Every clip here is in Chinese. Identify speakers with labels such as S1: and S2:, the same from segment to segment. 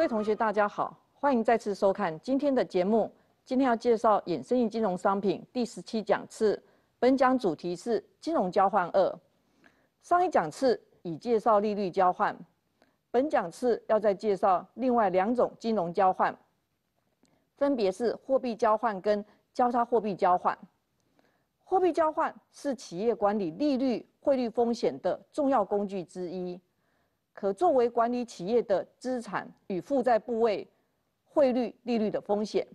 S1: 各位同学，大家好，欢迎再次收看今天的节目。今天要介绍衍生性金融商品第十期讲次，本讲主题是金融交换二。上一讲次已介绍利率交换，本讲次要再介绍另外两种金融交换，分别是货币交换跟交叉货币交换。货币交换是企业管理利率、汇率风险的重要工具之一。可作为管理企业的资产与负债部位汇率、利率的风险。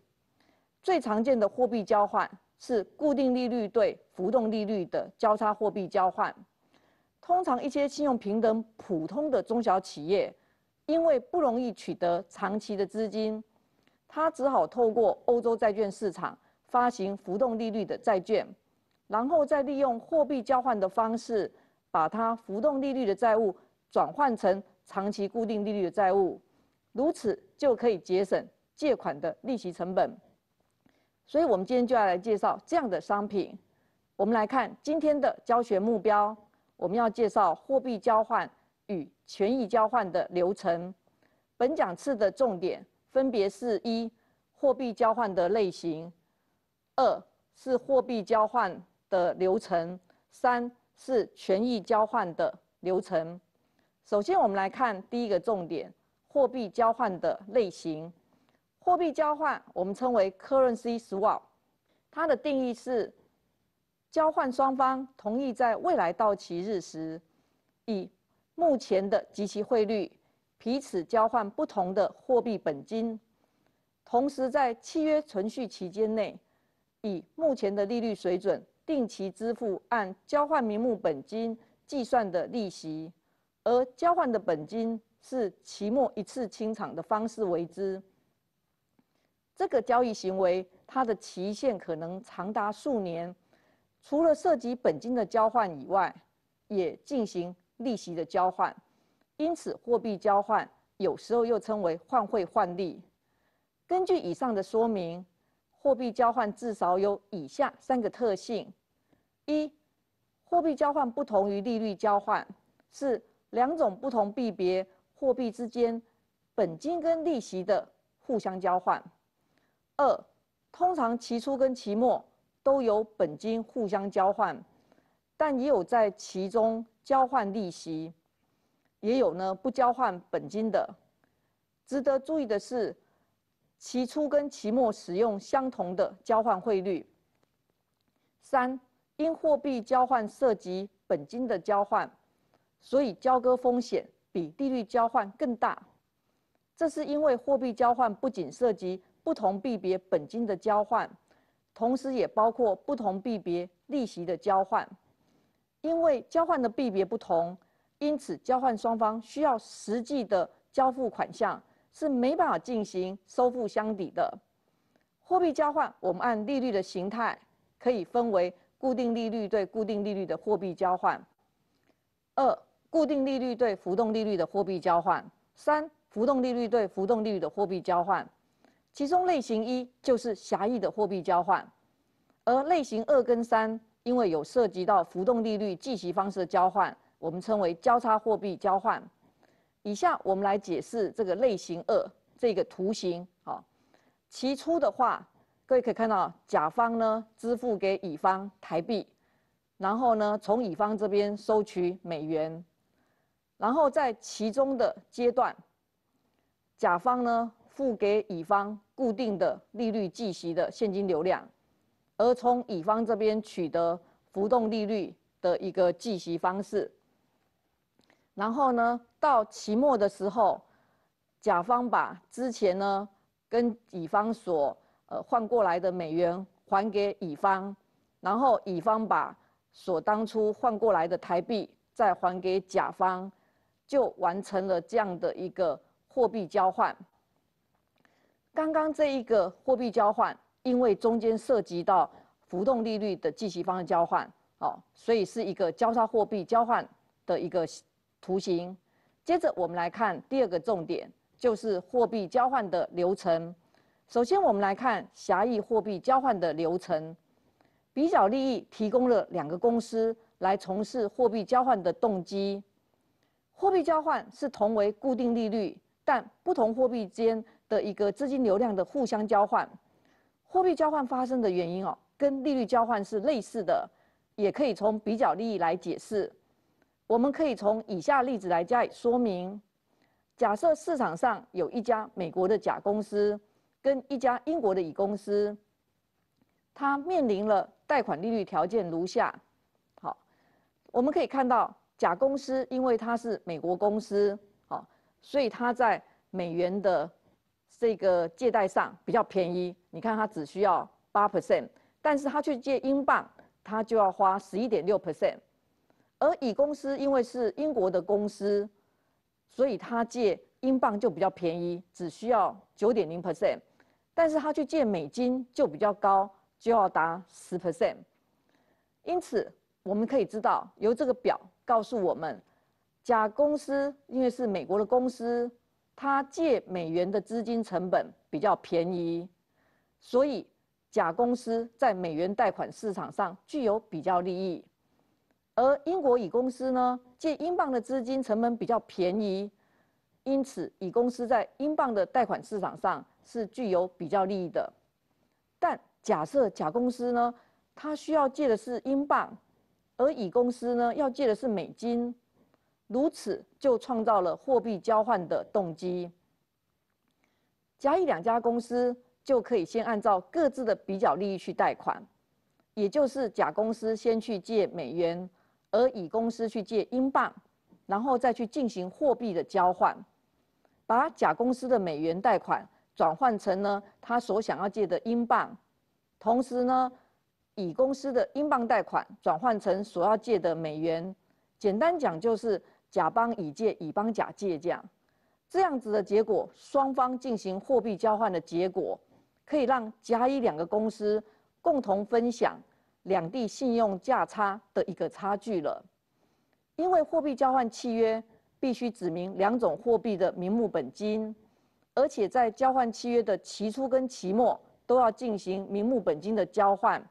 S1: 最常见的货币交换是固定利率对浮动利率的交叉货币交换。通常，一些信用平等、普通的中小企业，因为不容易取得长期的资金，它只好透过欧洲债券市场发行浮动利率的债券，然后再利用货币交换的方式，把它浮动利率的债务。转换成长期固定利率的债务，如此就可以节省借款的利息成本。所以，我们今天就要来介绍这样的商品。我们来看今天的教学目标：我们要介绍货币交换与权益交换的流程。本讲次的重点分别是一、货币交换的类型；二是货币交换的流程；三是权益交换的流程。首先，我们来看第一个重点：货币交换的类型。货币交换，我们称为 currency swap。它的定义是：交换双方同意在未来到期日时，以目前的及其汇率彼此交换不同的货币本金，同时在契约存续期间内，以目前的利率水准定期支付按交换名目本金计算的利息。而交换的本金是期末一次清偿的方式为之，这个交易行为它的期限可能长达数年，除了涉及本金的交换以外，也进行利息的交换，因此货币交换有时候又称为换汇换利。根据以上的说明，货币交换至少有以下三个特性：一、货币交换不同于利率交换是。两种不同币别货币之间本金跟利息的互相交换。二，通常期初跟期末都有本金互相交换，但也有在其中交换利息，也有呢不交换本金的。值得注意的是，期初跟期末使用相同的交换汇率。三，因货币交换涉及本金的交换。所以交割风险比利率交换更大，这是因为货币交换不仅涉及不同币别本金的交换，同时也包括不同币别利息的交换。因为交换的币别不同，因此交换双方需要实际的交付款项，是没办法进行收付相抵的。货币交换我们按利率的形态可以分为固定利率对固定利率的货币交换，二。固定利率对浮动利率的货币交换，三浮动利率对浮动利率的货币交换，其中类型一就是狭义的货币交换，而类型二跟三因为有涉及到浮动利率计息方式的交换，我们称为交叉货币交换。以下我们来解释这个类型二这个图形。好，起初的话，各位可以看到，甲方呢支付给乙方台币，然后呢从乙方这边收取美元。然后在其中的阶段，甲方呢付给乙方固定的利率计息的现金流量，而从乙方这边取得浮动利率的一个计息方式。然后呢，到期末的时候，甲方把之前呢跟乙方所呃换过来的美元还给乙方，然后乙方把所当初换过来的台币再还给甲方。就完成了这样的一个货币交换。刚刚这一个货币交换，因为中间涉及到浮动利率的计息方式交换，哦，所以是一个交叉货币交换的一个图形。接着我们来看第二个重点，就是货币交换的流程。首先，我们来看狭义货币交换的流程。比较利益提供了两个公司来从事货币交换的动机。货币交换是同为固定利率，但不同货币间的一个资金流量的互相交换。货币交换发生的原因哦，跟利率交换是类似的，也可以从比较利益来解释。我们可以从以下例子来加以说明。假设市场上有一家美国的甲公司，跟一家英国的乙公司，它面临了贷款利率条件如下。好，我们可以看到。甲公司因为它是美国公司，好，所以它在美元的这个借贷上比较便宜。你看，它只需要八 percent，但是它去借英镑，它就要花十一点六 percent。而乙公司因为是英国的公司，所以它借英镑就比较便宜，只需要九点零 percent，但是它去借美金就比较高，就要达十 percent。因此，我们可以知道由这个表。告诉我们，甲公司因为是美国的公司，它借美元的资金成本比较便宜，所以甲公司在美元贷款市场上具有比较利益。而英国乙公司呢，借英镑的资金成本比较便宜，因此乙公司在英镑的贷款市场上是具有比较利益的。但假设甲公司呢，它需要借的是英镑。而乙公司呢，要借的是美金，如此就创造了货币交换的动机。甲乙两家公司就可以先按照各自的比较利益去贷款，也就是甲公司先去借美元，而乙公司去借英镑，然后再去进行货币的交换，把甲公司的美元贷款转换成呢他所想要借的英镑，同时呢。乙公司的英镑贷款转换成所要借的美元，简单讲就是甲帮乙借，乙帮甲借这样，这样子的结果，双方进行货币交换的结果，可以让甲乙两个公司共同分享两地信用价差的一个差距了。因为货币交换契约必须指明两种货币的名目本金，而且在交换契约的期初跟期末都要进行名目本金的交换。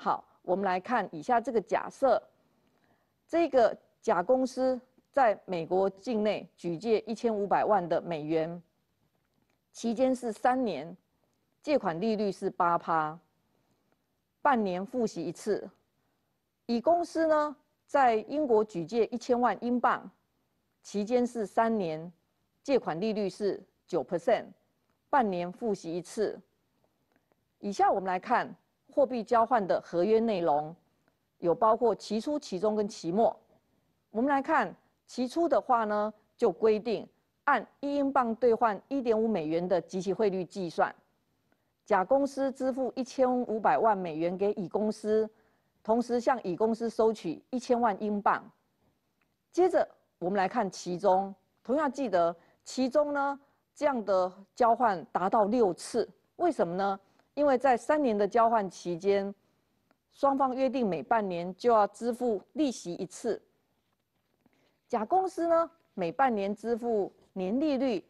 S1: 好，我们来看以下这个假设：这个甲公司在美国境内举借一千五百万的美元，期间是三年，借款利率是八趴，半年复息一次。乙公司呢，在英国举借一千万英镑，期间是三年，借款利率是九 percent，半年复息一次。以下我们来看。货币交换的合约内容有包括期初、期中跟期末。我们来看期初的话呢，就规定按一英镑兑换一点五美元的即期汇率计算，甲公司支付一千五百万美元给乙公司，同时向乙公司收取一千万英镑。接着我们来看期中，同样记得期中呢这样的交换达到六次，为什么呢？因为在三年的交换期间，双方约定每半年就要支付利息一次。甲公司呢，每半年支付年利率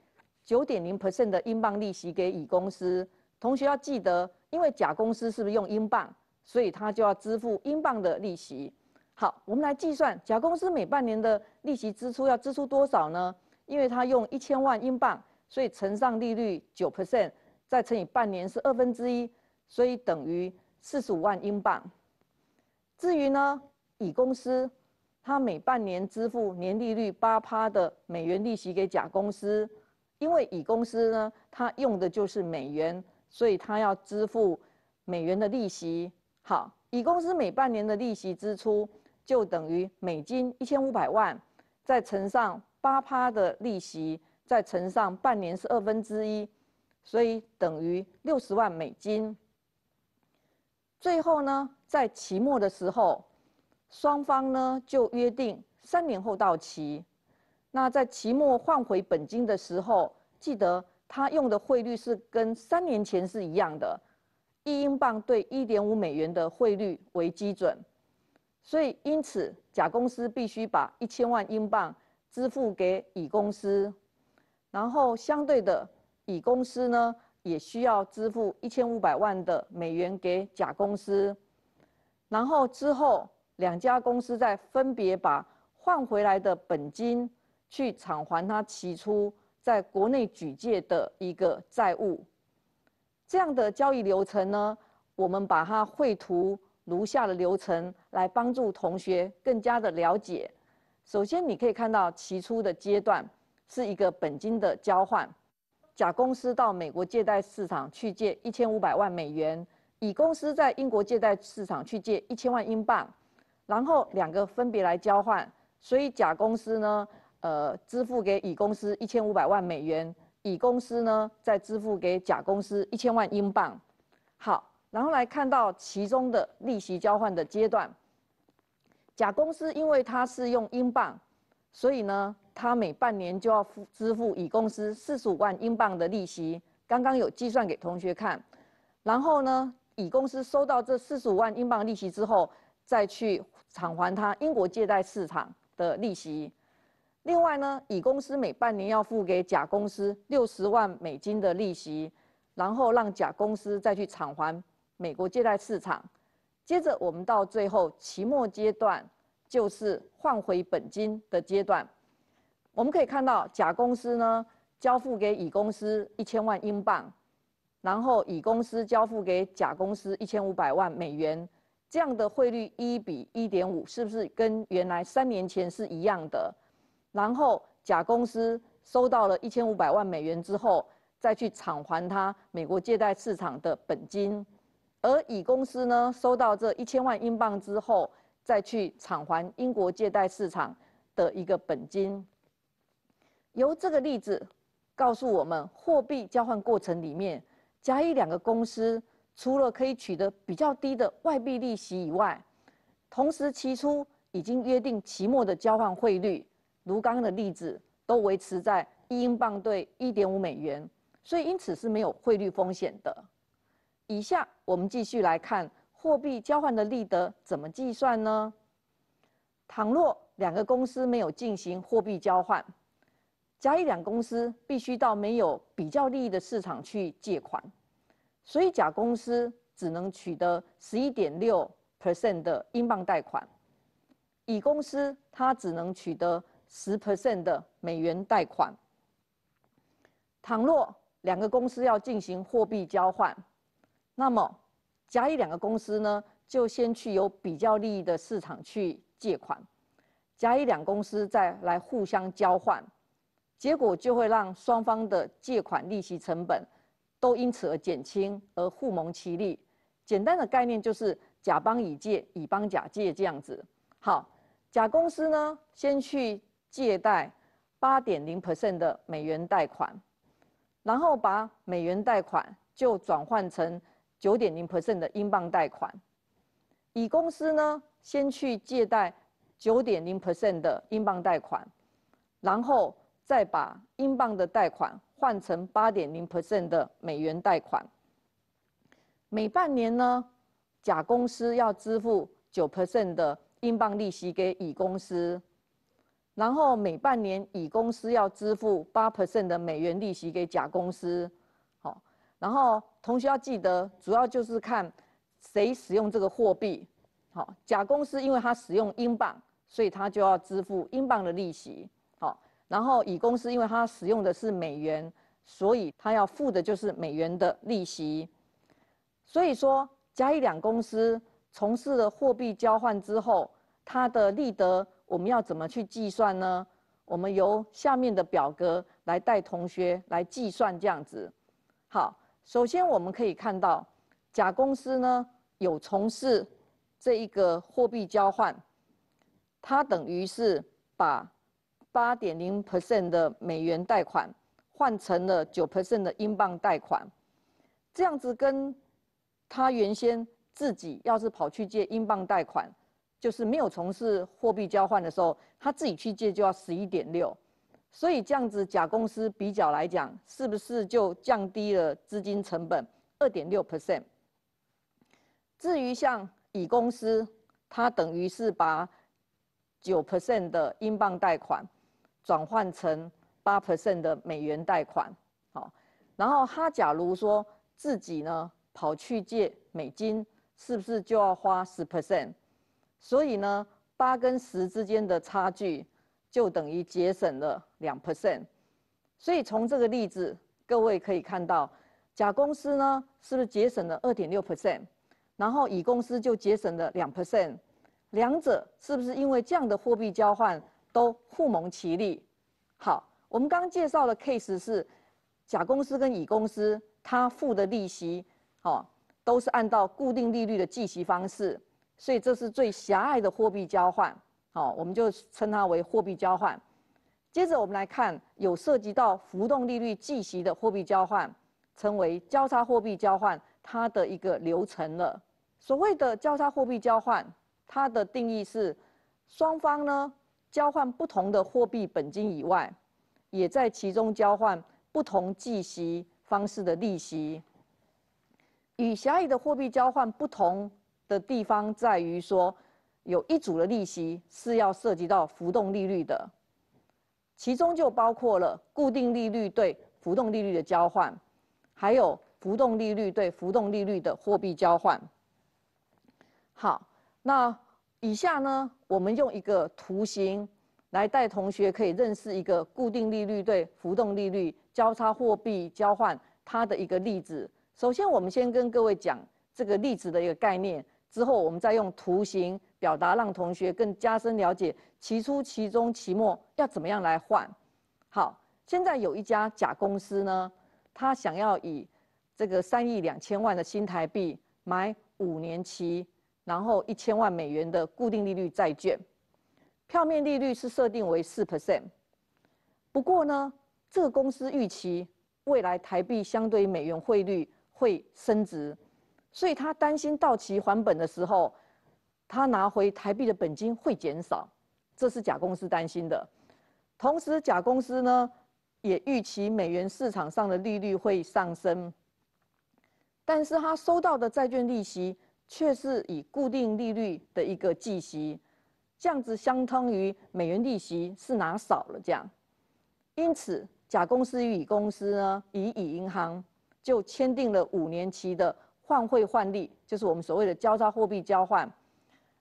S1: 九点零 percent 的英镑利息给乙公司。同学要记得，因为甲公司是不是用英镑，所以他就要支付英镑的利息。好，我们来计算甲公司每半年的利息支出要支出多少呢？因为他用一千万英镑，所以乘上利率九 percent。再乘以半年是二分之一，所以等于四十五万英镑。至于呢，乙公司它每半年支付年利率八趴的美元利息给甲公司，因为乙公司呢它用的就是美元，所以它要支付美元的利息。好，乙公司每半年的利息支出就等于美金一千五百万，再乘上八趴的利息，再乘上半年是二分之一。所以等于六十万美金。最后呢，在期末的时候，双方呢就约定三年后到期。那在期末换回本金的时候，记得他用的汇率是跟三年前是一样的，一英镑对一点五美元的汇率为基准。所以，因此甲公司必须把一千万英镑支付给乙公司，然后相对的。乙公司呢也需要支付一千五百万的美元给甲公司，然后之后两家公司再分别把换回来的本金去偿还他起初在国内举借的一个债务。这样的交易流程呢，我们把它绘图如下的流程来帮助同学更加的了解。首先你可以看到起初的阶段是一个本金的交换。甲公司到美国借贷市场去借一千五百万美元，乙公司在英国借贷市场去借一千万英镑，然后两个分别来交换，所以甲公司呢，呃，支付给乙公司一千五百万美元，乙公司呢再支付给甲公司一千万英镑。好，然后来看到其中的利息交换的阶段，甲公司因为它是用英镑，所以呢。他每半年就要付支付乙公司四十五万英镑的利息，刚刚有计算给同学看。然后呢，乙公司收到这四十五万英镑利息之后，再去偿还他英国借贷市场的利息。另外呢，乙公司每半年要付给甲公司六十万美金的利息，然后让甲公司再去偿还美国借贷市场。接着我们到最后期末阶段，就是换回本金的阶段。我们可以看到，甲公司呢交付给乙公司一千万英镑，然后乙公司交付给甲公司一千五百万美元，这样的汇率一比一点五，是不是跟原来三年前是一样的？然后甲公司收到了一千五百万美元之后，再去偿还他美国借贷市场的本金，而乙公司呢收到这一千万英镑之后，再去偿还英国借贷市场的一个本金。由这个例子告诉我们，货币交换过程里面，甲乙两个公司除了可以取得比较低的外币利息以外，同时期初已经约定期末的交换汇率，如刚刚的例子，都维持在一英镑兑一点五美元，所以因此是没有汇率风险的。以下我们继续来看货币交换的利得怎么计算呢？倘若两个公司没有进行货币交换。甲乙两公司必须到没有比较利益的市场去借款，所以甲公司只能取得十一点六 percent 的英镑贷款，乙公司它只能取得十 percent 的美元贷款。倘若两个公司要进行货币交换，那么甲乙两个公司呢，就先去有比较利益的市场去借款，甲乙两公司再来互相交换。结果就会让双方的借款利息成本都因此而减轻，而互蒙其利。简单的概念就是：甲帮乙借，乙帮甲借这样子。好，甲公司呢先去借贷八点零 percent 的美元贷款，然后把美元贷款就转换成九点零 percent 的英镑贷款。乙公司呢先去借贷九点零 percent 的英镑贷款，然后。再把英镑的贷款换成八点零 percent 的美元贷款，每半年呢，甲公司要支付九 percent 的英镑利息给乙公司，然后每半年乙公司要支付八 percent 的美元利息给甲公司，好，然后同学要记得，主要就是看谁使用这个货币，好，甲公司因为它使用英镑，所以他就要支付英镑的利息。然后乙公司，因为它使用的是美元，所以它要付的就是美元的利息。所以说，甲乙两公司从事了货币交换之后，它的利得我们要怎么去计算呢？我们由下面的表格来带同学来计算这样子。好，首先我们可以看到，甲公司呢有从事这一个货币交换，它等于是把。八点零 percent 的美元贷款换成了九 percent 的英镑贷款，这样子跟他原先自己要是跑去借英镑贷款，就是没有从事货币交换的时候，他自己去借就要十一点六，所以这样子甲公司比较来讲，是不是就降低了资金成本二点六 percent？至于像乙公司，它等于是把九 percent 的英镑贷款转换成八 percent 的美元贷款，好，然后他假如说自己呢跑去借美金，是不是就要花十 percent？所以呢，八跟十之间的差距就等于节省了两 percent。所以从这个例子，各位可以看到，甲公司呢是不是节省了二点六 percent，然后乙公司就节省了两 percent，两者是不是因为这样的货币交换？都互蒙其利，好，我们刚刚介绍的 case 是甲公司跟乙公司，它付的利息哦，都是按照固定利率的计息方式，所以这是最狭隘的货币交换哦，我们就称它为货币交换。接着我们来看有涉及到浮动利率计息的货币交换，称为交叉货币交换，它的一个流程了。所谓的交叉货币交换，它的定义是双方呢。交换不同的货币本金以外，也在其中交换不同计息方式的利息。与狭义的货币交换不同的地方在于说，有一组的利息是要涉及到浮动利率的，其中就包括了固定利率对浮动利率的交换，还有浮动利率对浮动利率的货币交换。好，那。以下呢，我们用一个图形来带同学可以认识一个固定利率对浮动利率交叉货币交换它的一个例子。首先，我们先跟各位讲这个例子的一个概念，之后我们再用图形表达，让同学更加深了解期初、期中期末要怎么样来换。好，现在有一家甲公司呢，他想要以这个三亿两千万的新台币买五年期。然后一千万美元的固定利率债券，票面利率是设定为四 percent。不过呢，这个公司预期未来台币相对美元汇率会升值，所以他担心到期还本的时候，他拿回台币的本金会减少，这是甲公司担心的。同时，甲公司呢也预期美元市场上的利率会上升，但是他收到的债券利息。却是以固定利率的一个计息，这样子相当于美元利息是拿少了这样，因此甲公司与乙公司呢，以乙银行就签订了五年期的换汇换利，就是我们所谓的交叉货币交换。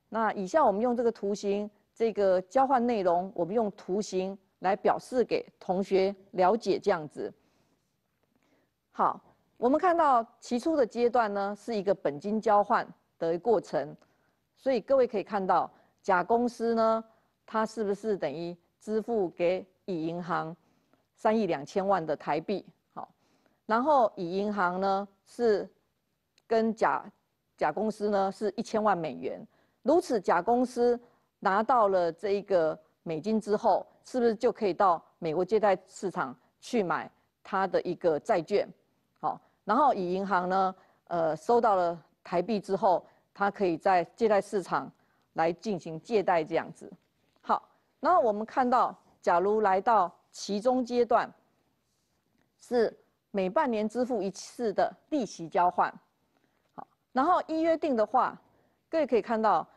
S1: 那以下我们用这个图形，这个交换内容，我们用图形来表示给同学了解这样子。好。我们看到起初的阶段呢，是一个本金交换的过程，所以各位可以看到，甲公司呢，它是不是等于支付给乙银行三亿两千万的台币？好，然后乙银行呢是跟甲甲公司呢是一千万美元。如此，甲公司拿到了这一个美金之后，是不是就可以到美国借贷市场去买它的一个债券？然后，以银行呢，呃，收到了台币之后，它可以在借贷市场来进行借贷这样子。好，然后我们看到，假如来到其中阶段，是每半年支付一次的利息交换。好，然后依约定的话，各位可以看到，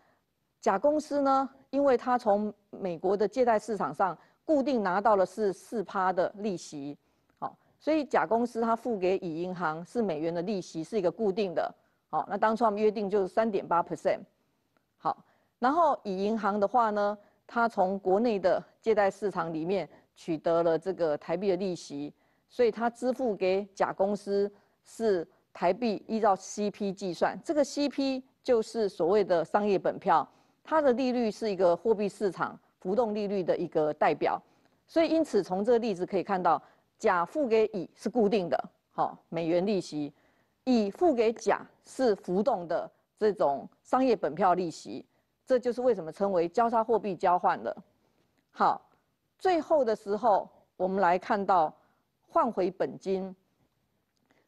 S1: 甲公司呢，因为它从美国的借贷市场上固定拿到了是四趴的利息。所以，甲公司它付给乙银行是美元的利息，是一个固定的。好，那当初我们约定就是三点八 percent。好，然后乙银行的话呢，它从国内的借贷市场里面取得了这个台币的利息，所以它支付给甲公司是台币，依照 CP 计算。这个 CP 就是所谓的商业本票，它的利率是一个货币市场浮动利率的一个代表。所以，因此从这个例子可以看到。甲付给乙是固定的，好，美元利息；乙付给甲是浮动的，这种商业本票利息，这就是为什么称为交叉货币交换的。好，最后的时候我们来看到换回本金。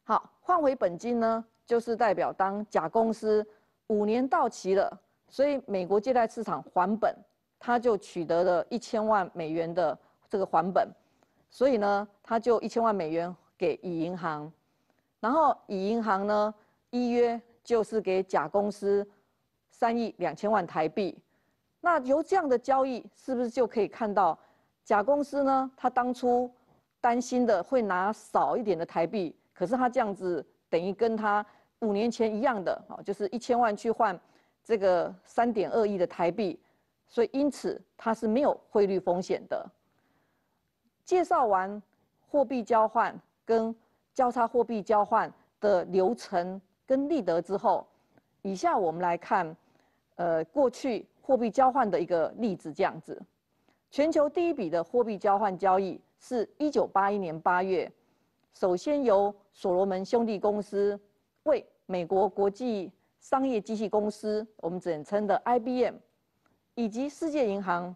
S1: 好，换回本金呢，就是代表当甲公司五年到期了，所以美国借贷市场还本，它就取得了一千万美元的这个还本。所以呢，他就一千万美元给乙银行，然后乙银行呢依约就是给甲公司三亿两千万台币。那由这样的交易，是不是就可以看到甲公司呢？他当初担心的会拿少一点的台币，可是他这样子等于跟他五年前一样的哦，就是一千万去换这个三点二亿的台币，所以因此他是没有汇率风险的。介绍完货币交换跟交叉货币交换的流程跟利得之后，以下我们来看，呃，过去货币交换的一个例子。这样子，全球第一笔的货币交换交易是一九八一年八月，首先由所罗门兄弟公司为美国国际商业机器公司，我们简称的 IBM，以及世界银行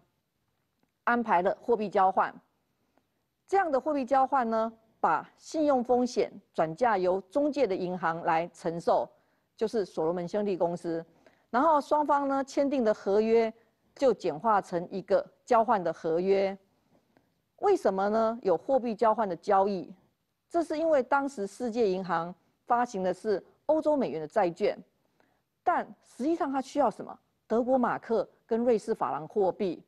S1: 安排了货币交换。这样的货币交换呢，把信用风险转嫁由中介的银行来承受，就是所罗门兄弟公司。然后双方呢签订的合约就简化成一个交换的合约。为什么呢？有货币交换的交易，这是因为当时世界银行发行的是欧洲美元的债券，但实际上它需要什么？德国马克跟瑞士法郎货币。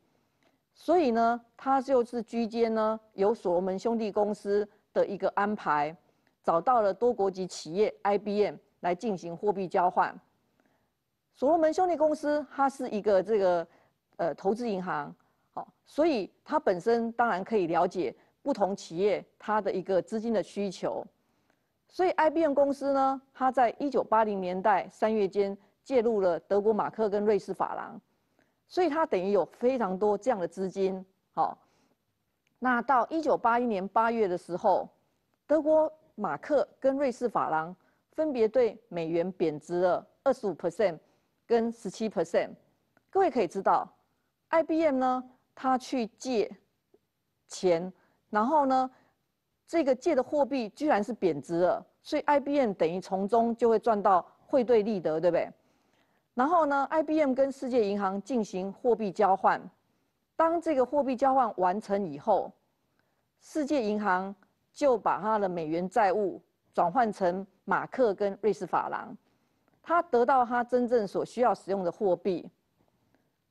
S1: 所以呢，他就是居间呢，由所罗门兄弟公司的一个安排，找到了多国籍企业 IBM 来进行货币交换。所罗门兄弟公司它是一个这个呃投资银行，好，所以它本身当然可以了解不同企业它的一个资金的需求。所以 IBM 公司呢，它在1980年代三月间介入了德国马克跟瑞士法郎。所以它等于有非常多这样的资金，好，那到一九八一年八月的时候，德国马克跟瑞士法郎分别对美元贬值了二十五 percent，跟十七 percent。各位可以知道，IBM 呢，他去借钱，然后呢，这个借的货币居然是贬值了，所以 IBM 等于从中就会赚到汇兑利得，对不对？然后呢，IBM 跟世界银行进行货币交换。当这个货币交换完成以后，世界银行就把它的美元债务转换成马克跟瑞士法郎，它得到它真正所需要使用的货币。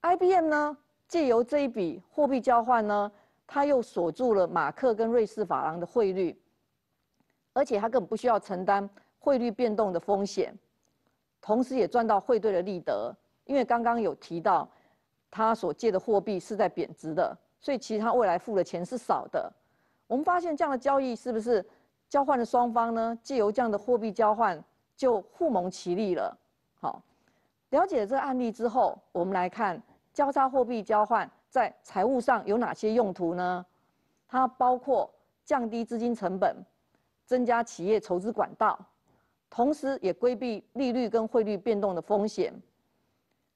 S1: IBM 呢，借由这一笔货币交换呢，它又锁住了马克跟瑞士法郎的汇率，而且它根本不需要承担汇率变动的风险。同时也赚到汇兑的利得，因为刚刚有提到，他所借的货币是在贬值的，所以其实他未来付的钱是少的。我们发现这样的交易是不是交换的双方呢？借由这样的货币交换，就互蒙其利了。好，了解这个案例之后，我们来看交叉货币交换在财务上有哪些用途呢？它包括降低资金成本，增加企业筹资管道。同时，也规避利率跟汇率变动的风险。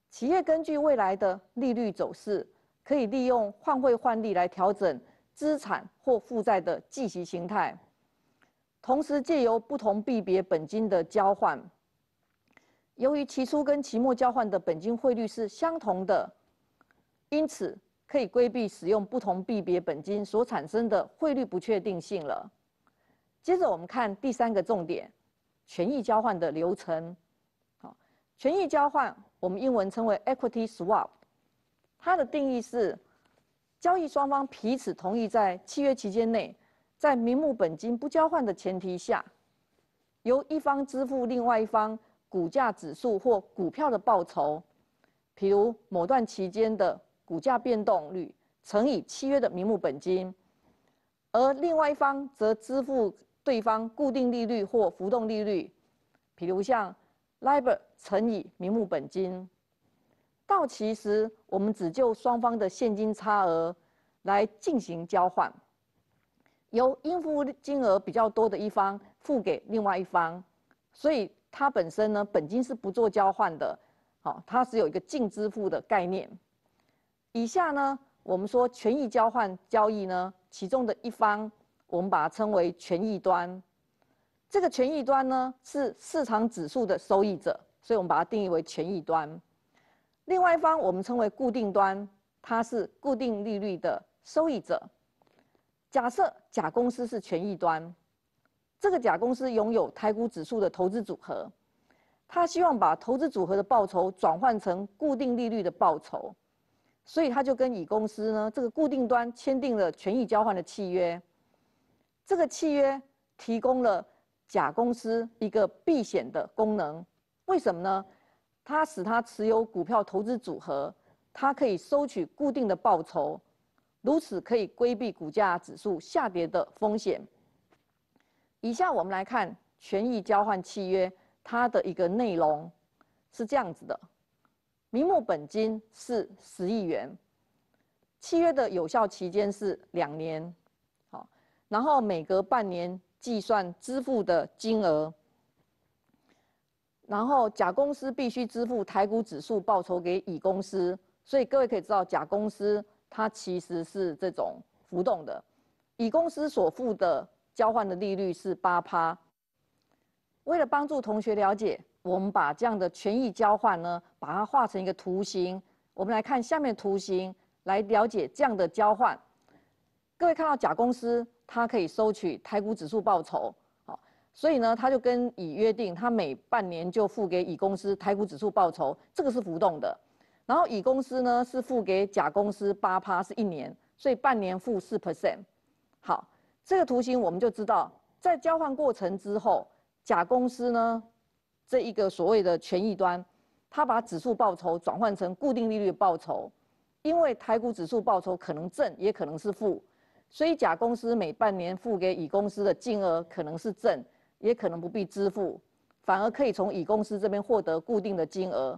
S1: 企业根据未来的利率走势，可以利用换汇换利来调整资产或负债的计息形态。同时，借由不同币别本金的交换，由于期初跟期末交换的本金汇率是相同的，因此可以规避使用不同币别本金所产生的汇率不确定性了。接着，我们看第三个重点。权益交换的流程，好，权益交换我们英文称为 equity swap，它的定义是交易双方彼此同意在契约期间内，在名目本金不交换的前提下，由一方支付另外一方股价指数或股票的报酬，譬如某段期间的股价变动率乘以契约的名目本金，而另外一方则支付。对方固定利率或浮动利率，譬如像 LIBOR 乘以明目本金，到期时我们只就双方的现金差额来进行交换，由应付金额比较多的一方付给另外一方，所以它本身呢，本金是不做交换的，好，它是有一个净支付的概念。以下呢，我们说权益交换交易呢，其中的一方。我们把它称为权益端，这个权益端呢是市场指数的收益者，所以我们把它定义为权益端。另外一方我们称为固定端，它是固定利率的收益者。假设甲公司是权益端，这个甲公司拥有台股指数的投资组合，他希望把投资组合的报酬转换成固定利率的报酬，所以他就跟乙公司呢这个固定端签订了权益交换的契约。这个契约提供了甲公司一个避险的功能，为什么呢？它使它持有股票投资组合，它可以收取固定的报酬，如此可以规避股价指数下跌的风险。以下我们来看权益交换契约它的一个内容是这样子的：名目本金是十亿元，契约的有效期间是两年。然后每隔半年计算支付的金额，然后甲公司必须支付台股指数报酬给乙公司，所以各位可以知道，甲公司它其实是这种浮动的。乙公司所付的交换的利率是八趴。为了帮助同学了解，我们把这样的权益交换呢，把它画成一个图形。我们来看下面图形，来了解这样的交换。各位看到甲公司。他可以收取台股指数报酬，好，所以呢，他就跟乙约定，他每半年就付给乙公司台股指数报酬，这个是浮动的。然后乙公司呢，是付给甲公司八趴，是一年，所以半年付四 percent。好，这个图形我们就知道，在交换过程之后，甲公司呢，这一个所谓的权益端，他把指数报酬转换成固定利率报酬，因为台股指数报酬可能正，也可能是负。所以，甲公司每半年付给乙公司的金额可能是正，也可能不必支付，反而可以从乙公司这边获得固定的金额。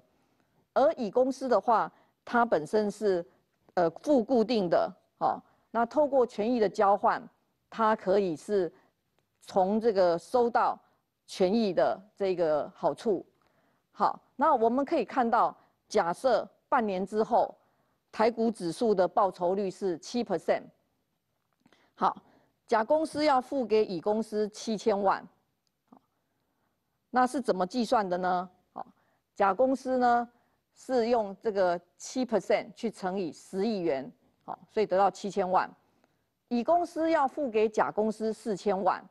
S1: 而乙公司的话，它本身是，呃，负固定的。好，那透过权益的交换，它可以是从这个收到权益的这个好处。好，那我们可以看到，假设半年之后，台股指数的报酬率是七 percent。好，甲公司要付给乙公司七千万，好，那是怎么计算的呢？好，甲公司呢是用这个七 percent 去乘以十亿元，好，所以得到七千万。乙公司要付给甲公司四千万，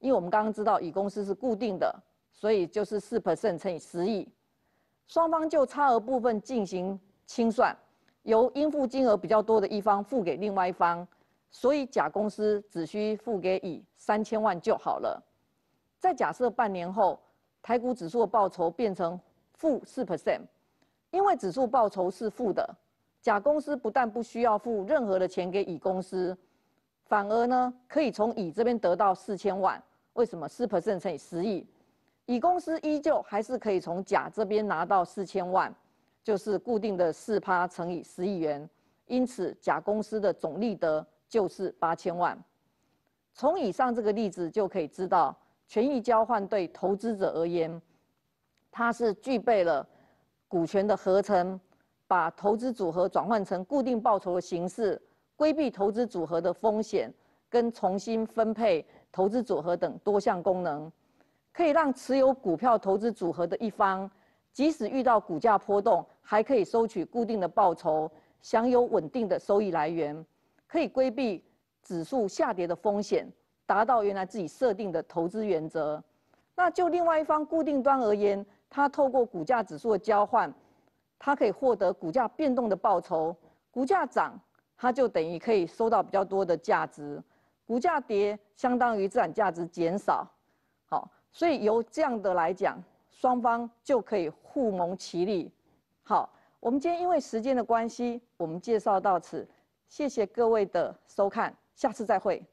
S1: 因为我们刚刚知道乙公司是固定的，所以就是四 percent 乘以十亿。双方就差额部分进行清算，由应付金额比较多的一方付给另外一方。所以，甲公司只需付给乙三千万就好了。再假设半年后，台股指数的报酬变成负四 percent，因为指数报酬是负的，甲公司不但不需要付任何的钱给乙公司，反而呢可以从乙这边得到四千万。为什么四 percent 乘以十亿？乙公司依旧还是可以从甲这边拿到四千万，就是固定的四趴乘以十亿元。因此，甲公司的总利得。就是八千万。从以上这个例子就可以知道，权益交换对投资者而言，它是具备了股权的合成，把投资组合转换成固定报酬的形式，规避投资组合的风险，跟重新分配投资组合等多项功能，可以让持有股票投资组合的一方，即使遇到股价波动，还可以收取固定的报酬，享有稳定的收益来源。可以规避指数下跌的风险，达到原来自己设定的投资原则。那就另外一方固定端而言，它透过股价指数的交换，它可以获得股价变动的报酬。股价涨，它就等于可以收到比较多的价值；股价跌，相当于资产价值减少。好，所以由这样的来讲，双方就可以互蒙其利。好，我们今天因为时间的关系，我们介绍到此。谢谢各位的收看，下次再会。